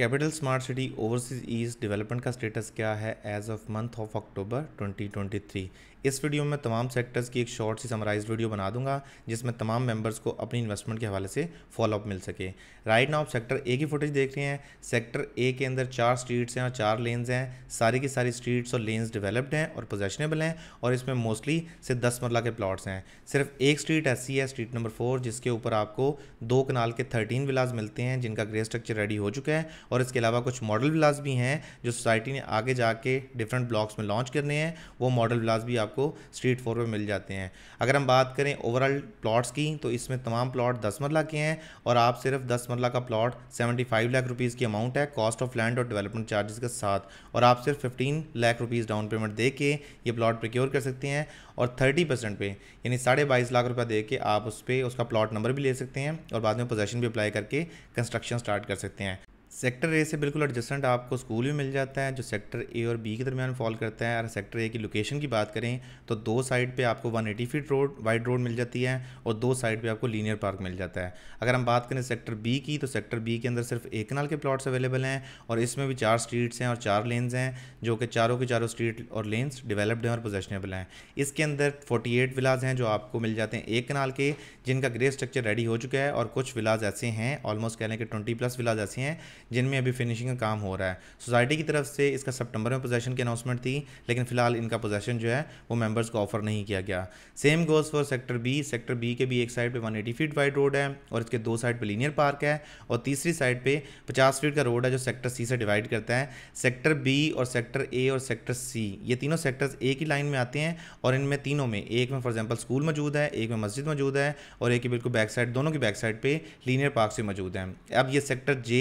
capital smart city overseas east development का status क्या है as of month of October 2023 इस वीडियो में तमाम सेक्टर्स की एक शॉर्ट सी समराइज वीडियो बना दूंगा जिसमें तमाम मेंबर्स को अपनी इन्वेस्टमेंट के हवाले से फॉलोअप मिल सके राइट नाउ आप सेक्टर ए की फुटेज देख रहे हैं सेक्टर ए के अंदर चार स्ट्रीट्स हैं और चार लेन्स हैं सारी की सारी स्ट्रीट्स और लेन्स डिवेलप्ड हैं और पोजेशनेबल हैं और इसमें मोस्टली से दस मरला के प्लाट्स हैं सिर्फ एक स्ट्रीट ऐसी है स्ट्रीट नंबर फोर जिसके ऊपर आपको दो कनाल के थर्टीन विलाज मिलते हैं जिनका ग्रे स्ट्रक्चर रेडी हो चुका है और इसके अलावा कुछ मॉडल ब्लास भी हैं जो सोसाइटी ने आगे जाके डिफरेंट ब्लॉक्स में लॉन्च करने हैं वो मॉडल ब्लास भी आपको स्ट्रीट फोर पर मिल जाते हैं अगर हम बात करें ओवरऑल प्लॉट्स की तो इसमें तमाम प्लॉट दस मरला के हैं और आप सिर्फ दस मरला का plot seventy five lakh rupees की अमाउंट है कॉस्ट ऑफ लैंड और डेवलपमेंट चार्जेस के साथ और आप सिर्फ fifteen lakh rupees down payment दे के ये प्लॉट प्रिक्योर कर सकते हैं और थर्टी परसेंट पे यानी साढ़े बाईस लाख रुपया दे के आप उस पर उसका प्लॉट नंबर भी ले सकते हैं और बाद में पोजेशन भी अप्लाई करके कंस्ट्रक्शन स्टार्ट कर सकते हैं सेक्टर ए से बिल्कुल एडजस्टेंट आपको स्कूल भी मिल जाता है जो सेक्टर ए और बी के दरमियान फॉल करता है और सेक्टर ए की लोकेशन की बात करें तो दो साइड पे आपको 180 फीट रोड वाइड रोड मिल जाती है और दो साइड पे आपको लीनियर पार्क मिल जाता है अगर हम बात करें सेक्टर बी की तो सेक्टर बी के अंदर सिर्फ एक कनाल के प्लाट्स अवेलेबल हैं और इसमें भी चार स्ट्रीट्स हैं और चार लेन्स हैं जो कि चारों के चारों स्ट्रीट और लेन्स डिवेलप्ड हैं और पोजेशनेबल हैं इसके अंदर फोर्टी एट विलाज हैं जो आपको मिल जाते हैं एक कनाल के जिनका ग्रे स्ट्रक्चर रेडी हो चुका है और कुछ विलाज ऐसे हैं ऑलमोस्ट कह लें कि ट्वेंटी प्लस विलाज ऐसे हैं जिनमें अभी फिनिशिंग का काम हो रहा है सोसाइटी की तरफ से इसका सितंबर में पोजेशन की अनाउंसमेंट थी लेकिन फिलहाल इनका पोजेशन जो है वो मेंबर्स को ऑफर नहीं किया गया same goes for sector B sector B के भी एक साइड पर वन फीट वाइड रोड है और इसके दो साइड पर लीनियर पार्क है और तीसरी साइड पर पचास फीट का रोड है जो सेक्टर सी से डिवाइड करता है सेक्टर बी और सेक्टर ए और सेक्टर सी ये तीनों सेक्टर्स एक ही लाइन में आते हैं और इनमें तीनों में एक में फॉर एग्जाम्पल स्कूल मौजूद है एक में मस्जिद मौजूद है और एक ही बिल्कुल बैक साइड दोनों की बैक साइड पर लीनियर पार्क से मौजूद है अब ये sector J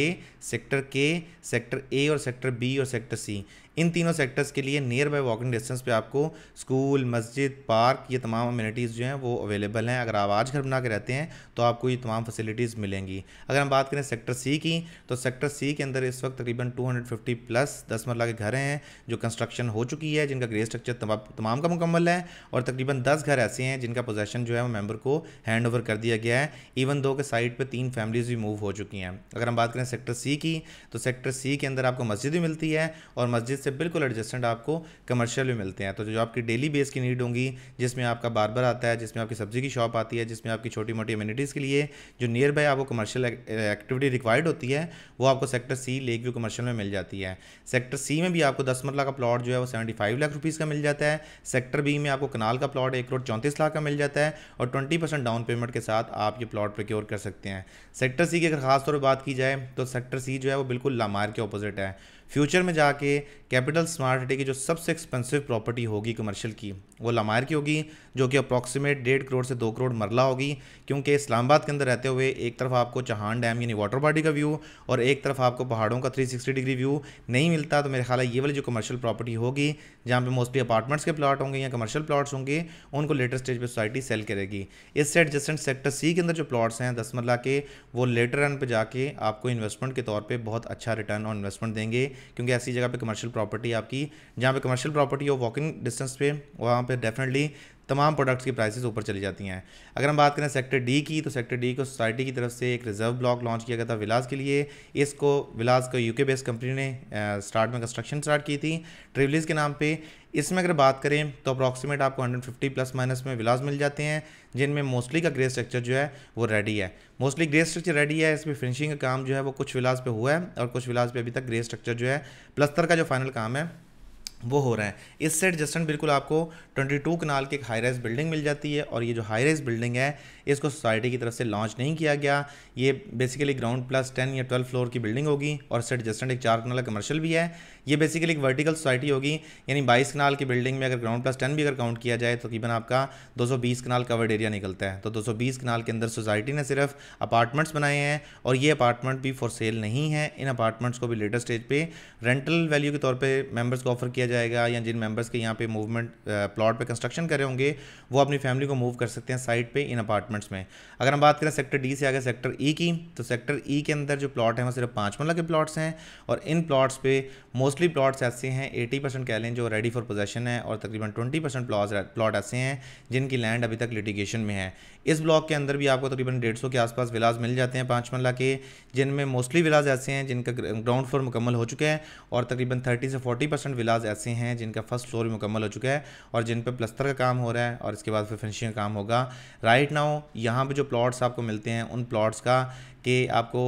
sector K sector A और सेक्टर बी और सेक्टर सी इन तीनों सेक्टर्स के लिए नियर बाय वॉकिंग डिस्टेंस पे आपको स्कूल मस्जिद पार्क ये तमाम अम्यूनिटीज़ जो हैं वो अवेलेबल हैं अगर आप आज घर बना के रहते हैं तो आपको ये तमाम फैसिलिटीज़ मिलेंगी अगर हम बात करें सेक्टर सी की तो सेक्टर सी के अंदर इस वक्त तकरीबन 250 प्लस दस मरला के घर हैं जो कंस्ट्रक्शन हो चुकी है जिनका ग्रे स्ट्रक्चर तमाम का मुकम्मल है और तकरीबन दस घर ऐसे हैं जिनका पोजेसन जो है वो मेम्बर को हैंड ओवर कर दिया गया है इवन दो के साइड पर तीन फैमिलीज़ भी मूव हो चुकी हैं अगर हम बात करें सेक्टर सी की तो सेक्टर सी के अंदर आपको मस्जिद भी मिलती है और मस्जिद प्राइसेस से बिल्कुल एडजस्टेंट आपको कमर्शियल में मिलते हैं तो जो आपकी डेली बेस की नीड होंगी जिसमें आपका बार आता है जिसमें आपकी सब्जी की शॉप आती है जिसमें आपकी छोटी मोटी अम्यूनिटीज़ के लिए जो नियर बाय आपको कमर्शियल एक्टिविटी रिक्वायर्ड होती है वो आपको sector C lake view commercial में मिल जाती है सेक्टर सी में भी आपको दस मरला का प्लॉट जो है वो सेवेंटी फाइव लाख रुपीज़ का मिल जाता है सेक्टर बी में आपको कनाल का प्लॉट एक करोड़ चौंतीस लाख का मिल जाता है और ट्वेंटी परसेंट डाउन पेमेंट के साथ आप ये प्लॉट प्रोक्योर कर सकते हैं सेक्टर सी की अगर खासतौर पर बात की जाए तो सेक्टर सी जो है वो बिल्कुल लामार के ऑपोजिट है फ्यूचर में जाके कैपिटल स्मार्ट सिटी की जो सबसे एक्सपेंसिव प्रॉपर्टी होगी कमर्शियल की वो लमायर की होगी जो कि अप्रॉक्सीमेट डेढ़ करोड़ से दो करोड़ मरला होगी क्योंकि इस्लामाबाद के अंदर रहते हुए एक तरफ आपको चहान डैम यानी वाटर बॉडी का व्यू और एक तरफ आपको पहाड़ों का 360 डिग्री व्यू नहीं मिलता तो मेरे ख्याल है ये वाली जो कमर्शियल प्रॉपर्टी होगी जहाँ पर मोस्टली अपार्टमेंट्स के प्लाट होंगे या कमर्शियल प्लाट्स होंगे उनको लेटर स्टेज पर सोसाइटी सेल करेगी इससे एडजस्टेंट सेक्टर सी के अंदर जो प्लाट्स हैं दस मरला के वो लेटर रन पर जाके आपको इन्वेस्टमेंट के तौर पर बहुत अच्छा रिटर्न और इन्वेस्टमेंट देंगे क्योंकि ऐसी जगह पे कमर्शियल प्रॉपर्टी आपकी जहाँ पे कमर्शियल प्रॉपर्टी हो वॉकिंग डिस्टेंस पे वहाँ पे डेफिनेटली तमाम प्रोडक्ट्स की प्राइसेस ऊपर चली जाती हैं अगर हम बात करें सेक्टर डी की तो सेक्टर डी को सोसाइटी की तरफ से एक रिजर्व ब्लॉक लॉन्च किया गया था विलास के लिए इसको विलास को यूके बेस्ड कंपनी ने स्टार्ट में कंस्ट्रक्शन स्टार्ट की थी ट्रिवलिस के नाम पे इसमें अगर बात करें तो अप्रॉक्सीमेट आपको 150 प्लस माइनस में विलास मिल जाते हैं जिनमें मोस्टली का ग्रे स्ट्रक्चर जो है वो रेडी है मोस्टली ग्रे स्ट्रक्चर रेडी है इसमें फिनिशिंग का काम जो है वो कुछ विलास पे हुआ है और कुछ विलास पे अभी तक ग्रे स्ट्रक्चर जो है प्लस्तर का जो फाइनल काम है वो हो रहे हैं इस सेट जस्टन बिल्कुल आपको 22 कनाल की एक हाई राइज बिल्डिंग मिल जाती है और ये जो हाई राइज बिल्डिंग है इसको सोसाइटी की तरफ से लॉन्च नहीं किया गया ये बेसिकली ग्राउंड प्लस 10 या 12 फ्लोर की बिल्डिंग होगी और सेट जस्टन एक चार कनाल कमर्शियल भी है ये बेसिकली एक वर्टिकल सोसाइटी होगी यानी बाईस कनाल की बिल्डिंग में अगर ग्राउंड प्लस टेन भी अगर काउंट किया जाए तो तकरीबन आपका दो कनाल कवर्ड एरिया निकलता है तो दो कनाल के अंदर सोसाइटी ने सिर्फ अपार्टमेंट्स बनाए हैं और ये अपार्टमेंट भी फॉर सेल नहीं है इन अपार्टमेंट्स को भी लेटर स्टेज पर रेंटल वैल्यू के तौर पर मेम्बर्स को ऑफर किया किया जाएगा या जिन मेंबर्स के यहाँ पे मूवमेंट प्लॉट पे कंस्ट्रक्शन कर रहे होंगे वो अपनी फैमिली को मूव कर सकते हैं साइट पे इन अपार्टमेंट्स में अगर हम बात करें सेक्टर डी से आगे सेक्टर ई e की तो सेक्टर ई e के अंदर जो प्लॉट हैं वो सिर्फ पाँच मरला के प्लॉट्स हैं और इन प्लॉट्स पर मोस्टली प्लॉट्स ऐसे हैं एटी परसेंट कह लें जो रेडी फॉर पोजेशन है और तकरीबन ट्वेंटी परसेंट प्लॉट ऐसे हैं जिनकी लैंड अभी तक लिटिगेशन में है इस ब्लॉक के अंदर भी आपको तकरीबन डेढ़ के आसपास विलाज मिल जाते हैं पाँच मल्ला के जिनमें मोस्टली विलाज ऐसे हैं जिनका ग्राउंड फ्लोर मुकम्मल हो चुके हैं और तकरीबन थर्टी से फोर्टी परसेंट विलाज ऐसे ऐसे हैं जिनका फर्स्ट फ्लोर भी मुकम्मल हो चुका है और जिन पर प्लस्तर का काम हो रहा है और इसके बाद फिर फिनिशिंग का काम होगा राइट नाउ यहाँ पर जो प्लॉट्स आपको मिलते हैं उन प्लॉट्स का कि आपको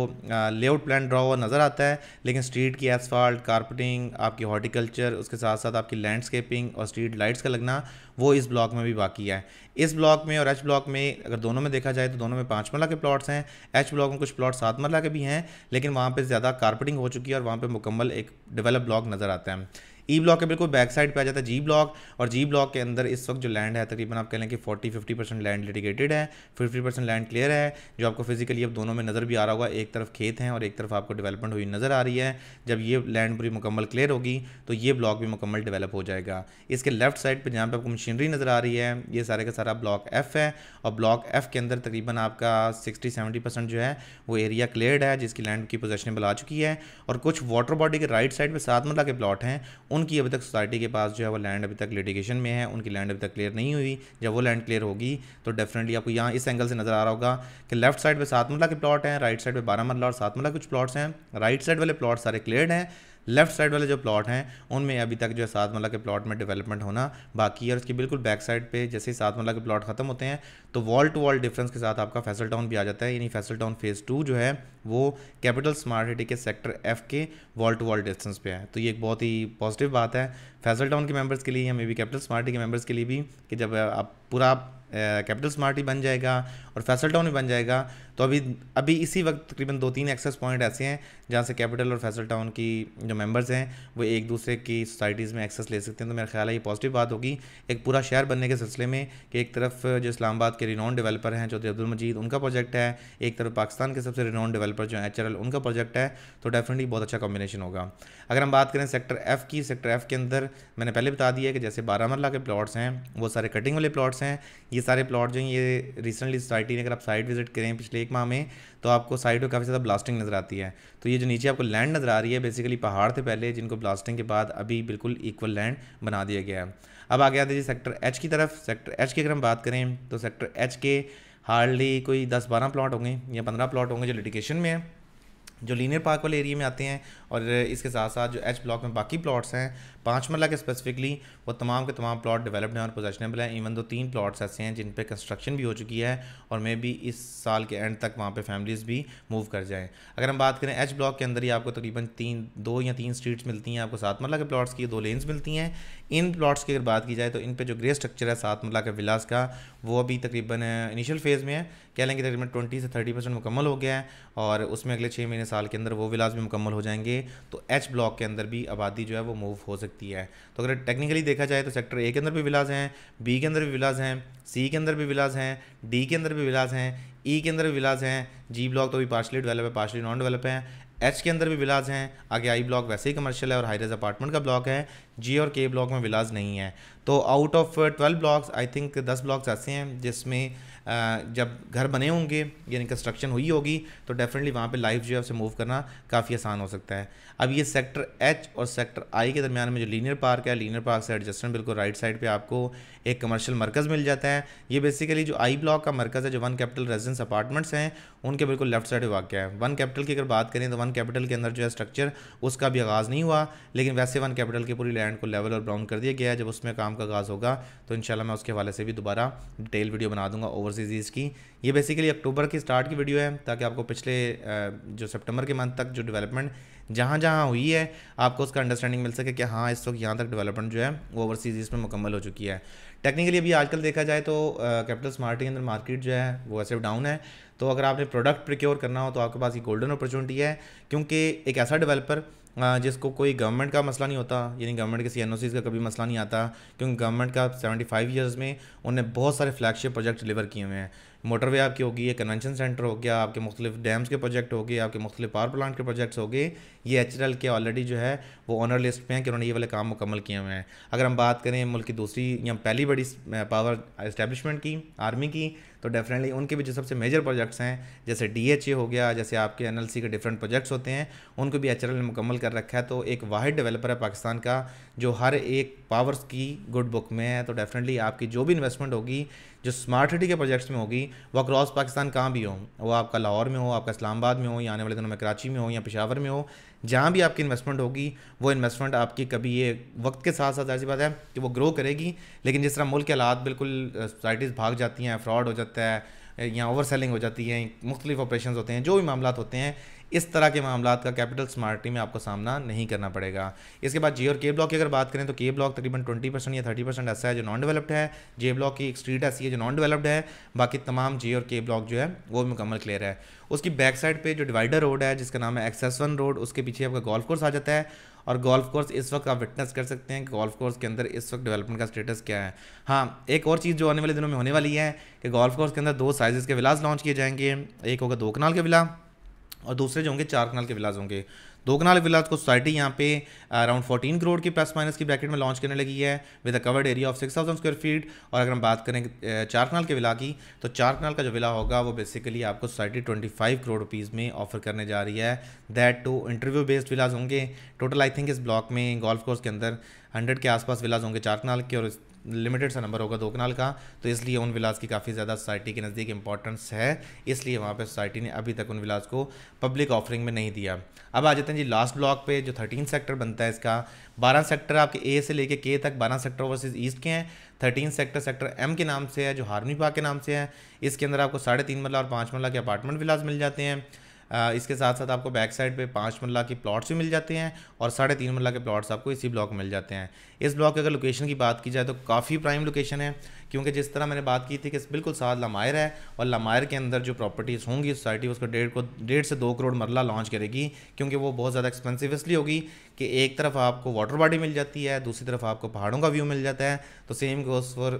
लेआउट प्लान ड्रा हुआ नज़र आता है लेकिन स्ट्रीट की एसफाल्ट कारपेटिंग आपकी हॉर्टिकल्चर उसके साथ साथ आपकी लैंडस्केपिंग और स्ट्रीट लाइट्स का लगना वो इस ब्लॉक में भी बाकी है इस ब्लॉक में और एच ब्लॉक में अगर दोनों में देखा जाए तो दोनों में पाँच मरला के प्लॉट्स हैं एच ब्लॉक में कुछ प्लॉट सात मरला के भी हैं लेकिन वहाँ पर ज़्यादा कारपेटिंग हो चुकी है और वहाँ पर मुकम्मल एक डेवलप ब्लॉक नज़र आता है ई e ब्लॉक के बिल्कुल बैक साइड पे आ जाता है जी ब्लॉक और जी ब्लॉक के अंदर इस वक्त जो लैंड है तकरीबन आप कह लें कि forty fifty percent land litigated है फिफ्टी परसेंट लैंड क्लियर है जो आपको फिजिकली अब दोनों में नज़र भी आ रहा होगा एक तरफ खेत हैं और एक तरफ आपको डेवलपमेंट हुई नज़र आ रही है जब ये लैंड पूरी मुकम्मल क्लियर होगी तो ये ब्लॉक भी मुकम्मल डेवलप हो जाएगा इसके लेफ्ट साइड पर जहाँ पर आपको मशीनरी नज़र आ रही है ये सारे का सारा ब्लॉक एफ़ है और ब्लॉक एफ़ के अंदर तकरीबन आपका सिक्सटी सेवेंटी परसेंट जो है वो एरिया क्लियर है जिसकी लैंड की पोजेशनेबल आ चुकी है और कुछ वाटर बॉडी के राइट साइड पर सात मरला के प्लॉट हैं उन उनकी अभी तक सोसाइटी के पास जो है वो लैंड अभी तक लिटिगेशन में है उनकी लैंड अभी तक क्लियर नहीं हुई जब वो लैंड क्लियर होगी तो डेफिनेटली आपको यहाँ इस एंगल से नज़र आ रहा होगा कि लेफ्ट साइड पर सात मरला के प्लॉट हैं राइट साइड पर बारह मरला और सात मरला कुछ प्लॉट्स हैं राइट साइड वाले प्लॉट सारे क्लियर हैं लेफ्ट साइड वाले जो प्लॉट हैं उनमें अभी तक जो है सात मल्ला के प्लॉट में डेवलपमेंट होना बाकी है और उसकी बिल्कुल बैक साइड पे जैसे ही सात मल्ला के प्लॉट खत्म होते हैं तो वॉल टू वॉल डिफरेंस के साथ आपका फैसल टाउन भी आ जाता है यानी फैसल टाउन फेज़ टू जो है वो कैपिटल स्मार्ट सिटी के सेक्टर एफ के वॉल टू वॉल डिस्टेंस पे है तो ये एक बहुत ही पॉजिटिव बात है फैसल टाउन के मेंबर्स के लिए या मे बी कैपिटल स्मार्ट के मेंबर्स के लिए भी कि जब आप पूरा कैपिटल स्मार्ट ही बन जाएगा और फैसल टाउन भी बन जाएगा तो अभी अभी इसी वक्त तकरीबन दो तीन एक्सेस पॉइंट ऐसे हैं जहाँ से कैपिटल और फैसल टाउन की जो मेंबर्स हैं वो एक दूसरे की सोसाइटीज़ में एक्सेस ले सकते हैं तो मेरा ख्याल है ये पॉजिटिव बात होगी एक पूरा शहर बनने के सिलसिले में कि एक तरफ जो इस्लामाबाद के रिनॉन डेवलपर हैं चौधरी अब्दुल मजीद उनका प्रोजेक्ट है एक तरफ पाकिस्तान के सबसे रिनॉन डेवलपर जो हैं एच उनका प्रोजेक्ट है तो डेफिनेटली बहुत अच्छा कॉम्बिनेशन होगा अगर हम बात करें सेक्टर एफ़ की सेक्टर एफ़ के अंदर मैंने पहले बता दिया कि जैसे बारामला के प्लाट्स हैं वो सारे कटिंग वाले प्लाट्स हैं ये सारे प्लाट जो हैं ये रिसेंटली सोसाइटी ने अगर आप साइट विजिट करें पिछले एक माह में तो आपको साइट पर काफ़ी ज़्यादा ब्लास्टिंग नज़र आती है तो ये जो नीचे आपको लैंड नज़र आ रही है बेसिकली पहाड़ थे पहले जिनको ब्लास्टिंग के बाद अभी बिल्कुल इक्वल लैंड बना दिया गया है अब आगे आते जी सेक्टर एच की तरफ सेक्टर एच की अगर हम बात करें तो सेक्टर एच के हार्डली कोई दस बारह प्लॉट होंगे या पंद्रह प्लॉट होंगे जो लिटिकेशन में है जो लीनियर पार्क वाले एरिया में आते हैं और इसके साथ साथ जो एच ब्लॉक में बाकी प्लॉट्स हैं पाँच मरला के स्पेसिफिकली वो तमाम के तमाम प्लाट डेवलप्ड हैं और पोजेशनेबल हैं इवन दो तीन प्लाट्स ऐसे हैं जिन पर कंस्ट्रक्शन भी हो चुकी है और मे बी इस साल के एंड तक वहाँ पर फैमिलीज़ भी मूव कर जाएँ अगर हम बात करें एच ब्लॉक के अंदर ही आपको तकरीबन तीन दो या तीन स्ट्रीट्स मिलती हैं आपको सात मरला के प्लाट्स की दो लेन्स मिलती हैं इन प्लाट्स की अगर बात की जाए तो इन पर जो ग्रे स्ट्रक्चर है सात मरला के विलास का वो अभी तकरीबन इनिशियल फेज़ में है कह लेंगे तकरीबन ट्वेंटी से थर्टी परसेंट मुकम्मल हो गया है और उसमें अगले छः महीने साल के अंदर वो विलास भी मुकम्मल हो जाएंगे तो एच ब्लॉक के अंदर भी आबादी जो है वो मूव हो सकती सकती है तो अगर टेक्निकली देखा जाए तो सेक्टर ए के अंदर भी विलाज हैं बी के अंदर भी विलाज हैं सी के अंदर भी विलाज हैं डी के अंदर भी विलाज हैं ई e के अंदर भी विलाज हैं जी ब्लॉक तो भी पार्शली डेवलप है पार्शली नॉन डेवलप है एच के अंदर भी विलाज हैं आगे आई ब्लॉक वैसे ही कमर्शियल है और हाई रेज अपार्टमेंट का ब्लॉक है जी और के ब्लॉक में विलाज नहीं है तो out of twelve blocks I think दस ब्लॉक्स ऐसे हैं जिसमें जब घर बने होंगे यानी कंस्ट्रक्शन हुई होगी तो डेफिनेटली वहाँ पे लाइफ जो है उसे मूव करना काफ़ी आसान हो सकता है अब ये सेक्टर एच और सेक्टर आई के दरमियान में जो लीनियर पार्क है लीनियर पार्क से एडजस्टमेंट बिल्कुल राइट साइड पर आपको एक कमर्शियल मरकज़ मिल जाता है ये बेसिकली जो आई ब्लॉक का मरकज़ है जो वन कैपिटल रेजिडेंस अपार्टमेंट्स हैं उनके बिल्कुल लेफ्ट साइड वाक़ है वन कैपिटल की अगर बात करें तो वन कैपिटल के अंदर जो है स्ट्रक्चर उसका भी आगाज़ नहीं हुआ लेकिन वैसे वन कैपिटल की पूरी लैंड को लेवल और ब्राउन कर दिया गया है जब उसमें काम का आगाज़ होगा तो इन मैं उसके हवाले से भी दोबारा डिटेल वीडियो बना दूंगा ओवर ट्यूबरोज डिजीज़ की ये बेसिकली अक्टूबर की स्टार्ट की वीडियो है ताकि आपको पिछले जो सितंबर के मंथ तक जो डेवलपमेंट जहाँ जहाँ हुई है आपको उसका अंडरस्टैंडिंग मिल सके कि हाँ इस वक्त यहाँ तक डेवलपमेंट जो है वो ओवरसीज़ में मुकम्मल हो चुकी है टेक्निकली अभी आजकल देखा जाए तो कैपिटल स्मार्ट के अंदर मार्केट जो है वो ऐसे डाउन है तो अगर आपने प्रोडक्ट प्रिक्योर करना हो तो आपके पास ये गोल्डन अपॉर्चुनिटी है क्योंकि एक ऐसा डेवलपर जिसको कोई गवर्नमेंट का मसला नहीं होता यानी गवर्नमेंट के सी एन का कभी मसला नहीं आता क्योंकि गवर्नमेंट का सेवेंटी फाइव में उन्हें बहुत सारे फ्लैगशिप प्रोजेक्ट डिलीवर किए हुए हैं मोटरवे आपकी होगी ये कन्वेंशन सेंटर हो गया आपके मुख्तलिफ डैम्स के प्रोजेक्ट हो गए आपके मुख्तलिफ पावर प्लांट के प्रोजेक्ट्स हो गए ये एच के ऑलरेडी जो है वो ऑनर लिस्ट में हैं कि उन्होंने ये वाले काम मुकम्मल किए हुए हैं अगर हम बात करें मुल्क की दूसरी या पहली बड़ी पावर इस्टेबलिशमेंट की आर्मी की तो डेफिनेटली उनके भी जो सबसे मेजर प्रोजेक्ट्स हैं जैसे डी हो गया जैसे आपके एन के डिफरेंट प्रोजेक्ट्स होते हैं उनको भी एच ने मुकम्मल कर रखा है तो एक वाहिद डेवलपर है पाकिस्तान का जो हर एक पावर्स की गुड बुक में है तो डेफिनेटली आपकी जो भी इन्वेस्टमेंट होगी जो स्मार्ट सिटी के प्रोजेक्ट्स में होगी वो अक्रॉस पाकिस्तान कहाँ भी हो वो आपका लाहौर में हो आपका इस्लामाबाद में हो या आने वाले दिनों में कराची में हो या पिशावर में हो जहाँ भी आपकी इन्वेस्टमेंट होगी वो इन्वेस्टमेंट आपकी कभी ये वक्त के साथ साथ ऐसी बात है कि वो ग्रो करेगी लेकिन जिस तरह मुल्क के हालात बिल्कुल सोसाइटीज़ भाग जाती हैं फ्रॉड हो जाता है या ओवर सेलिंग हो जाती है मुख्तलिफ ऑपरेशन होते हैं जो भी मामला होते हैं इस तरह के मामला का कैपिटल स्मार्टी में आपको सामना नहीं करना पड़ेगा इसके बाद जे और के ब्लॉक की अगर बात करें तो के ब्लॉक तकरीबन ट्वेंटी परसेंट या थर्टी परसेंट ऐसा है जो नॉन डेवलप्ड है जे ब्लॉक की एक स्ट्रीट ऐसी है जो नॉन डेवलप्ड है बाकी तमाम जे और के ब्लॉक जो है वो मुकम्मल क्लियर है उसकी बैक साइड पर जो डिवाइडर रोड है जिसका नाम है एक्सेस वन रोड उसके पीछे आपका गोल्फ कोर्स आ जाता है और गोल्फ कोर्स इस वक्त आप विटनेस कर सकते हैं कि गोल्फ कोर्स के अंदर इस वक्त डेवलपमेंट का स्टेटस क्या है हाँ एक और चीज़ जो आने वाले दिनों में होने वाली है कि गोल्फ कोर्स के अंदर दो साइज़ के विलास लॉन्च किए जाएंगे एक होगा दो कनाल के विला और दूसरे जो होंगे चार कनाल के विलाज होंगे दो कनाल विलाज को सोसाइटी यहाँ पे अराउंड 14 करोड़ की प्लस माइनस की ब्रैकेट में लॉन्च करने लगी है with a covered area of 6000 square feet और अगर हम बात करें चार कनाल के विला की तो चार कनाल का जो विला होगा वो बेसिकली आपको सोसाइटी 25 करोड़ रुपीज़ में ऑफर करने जा रही है that two interview based villas होंगे टोटल आई थिंक इस ब्लॉक में गोल्फ कोर्स के अंदर हंड्रेड के आसपास विलाज होंगे चार कनाल के और लिमिटेड सा नंबर होगा दो कनाल का तो इसलिए उन विलास की काफ़ी ज़्यादा सोसाइटी के नज़दीक इंपॉर्टेंस है इसलिए वहाँ पर सोसाइटी ने अभी तक उन विलास को पब्लिक ऑफरिंग में नहीं दिया अब आ जाते हैं जी लास्ट ब्लॉक पे जो थर्टीन सेक्टर बनता है इसका बारह सेक्टर आपके ए से लेके के तक बारह सेक्टर ओवरसीज ईस्ट के हैं थर्टीन सेक्टर सेक्टर एम के नाम से है जो हार्मी पार्क के नाम से है इसके अंदर आपको साढ़े तीन मरला और पाँच मरला के अपार्टमेंट विलास मिल जाते हैं इसके साथ साथ आपको बैक साइड पे पाँच मरला के प्लॉट्स भी मिल जाते हैं और साढ़े तीन मरला के प्लॉट्स आपको इसी ब्लॉक में मिल जाते हैं इस ब्लॉक की अगर लोकेशन की बात की जाए तो काफ़ी प्राइम लोकेशन है क्योंकि जिस तरह मैंने बात की थी कि बिल्कुल साथ लमायर है और लमायर के अंदर जो प्रॉपर्टीज़ होंगी सोसाइटी उसको डेढ़ को डेढ़ से दो करोड़ मरला लॉन्च करेगी क्योंकि वो बहुत ज़्यादा एक्सपेंसिव इसलिए होगी कि एक तरफ आपको वाटर बॉडी मिल जाती है दूसरी तरफ आपको पहाड़ों का व्यू मिल जाता है तो same goes for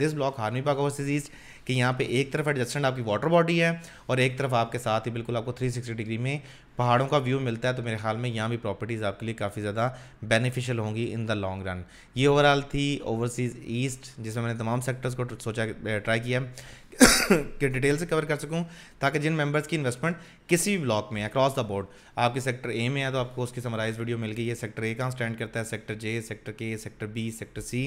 this block हार्मी पाक ओवरसीज ईस्ट कि यहाँ पे एक तरफ एडजस्टेंट आपकी वाटर बॉडी है और एक तरफ आपके साथ ही बिल्कुल आपको 360 डिग्री में पहाड़ों का व्यू मिलता है तो मेरे ख्याल में यहाँ भी प्रॉपर्टीज़ आपके लिए काफ़ी ज़्यादा बेनिफिशियल होंगी इन द लॉन्ग रन ये ओवरऑल थी ओवरसीज़ ईस्ट जिसमें मैंने तमाम सेक्टर्स को सोचा ट्राई किया के डिटेल से कवर कर सकूं ताकि जिन मेंबर्स की इन्वेस्टमेंट किसी भी ब्लॉक में अक्रॉस द बोर्ड आपके सेक्टर ए में है तो आपको उसकी समराइज वीडियो मिल गई है सेक्टर ए कहाँ स्टैंड करता है sector J sector K sector B sector C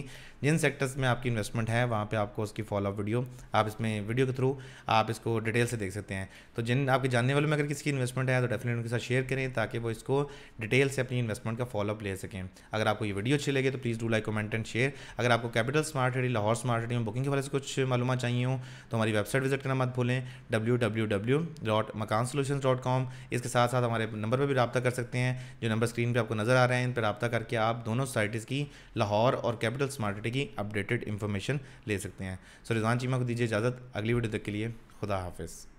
जिन सेक्टर्स में आपकी इन्वेस्टमेंट है वहाँ पर आपको उसकी फॉलोअप वीडियो आप इसमें वीडियो के थ्रू आप इसको डिटेल से देख सकते हैं तो जिन आपके जानने वालों में अगर किसी की इन्वेस्टमेंट है तो डेफिनेट उनके साथ शेयर करें ताकि वो इसको डिटेल से अपनी इन्वेस्टमेंट का फॉलोअप ले सकें अगर आपको ये वीडियो अच्छी लगे तो please do like comment and share अगर आपको capital smart ready Lahore smart ready में बुकिंग के वाले से कुछ मालूम चाहिए हो तो तो हमारी वेबसाइट विजिट करना मत भूलें W W W dot Makaan solution dot com इसके साथ साथ हमारे नंबर पर भी रबा कर सकते हैं जो नंबर स्क्रीन पर आपको नज़र आ रहे हैं इन पर रबा करके आप दोनों सोसाइटीज़ की लाहौर और कैपिटल स्मार्ट सिटी की अपडेटेड इन्फॉर्मेशन ले सकते हैं सो रिजान चीमा को दीजिए इजाज़त अगली वीडियो तक के लिए खुदा हाफिज़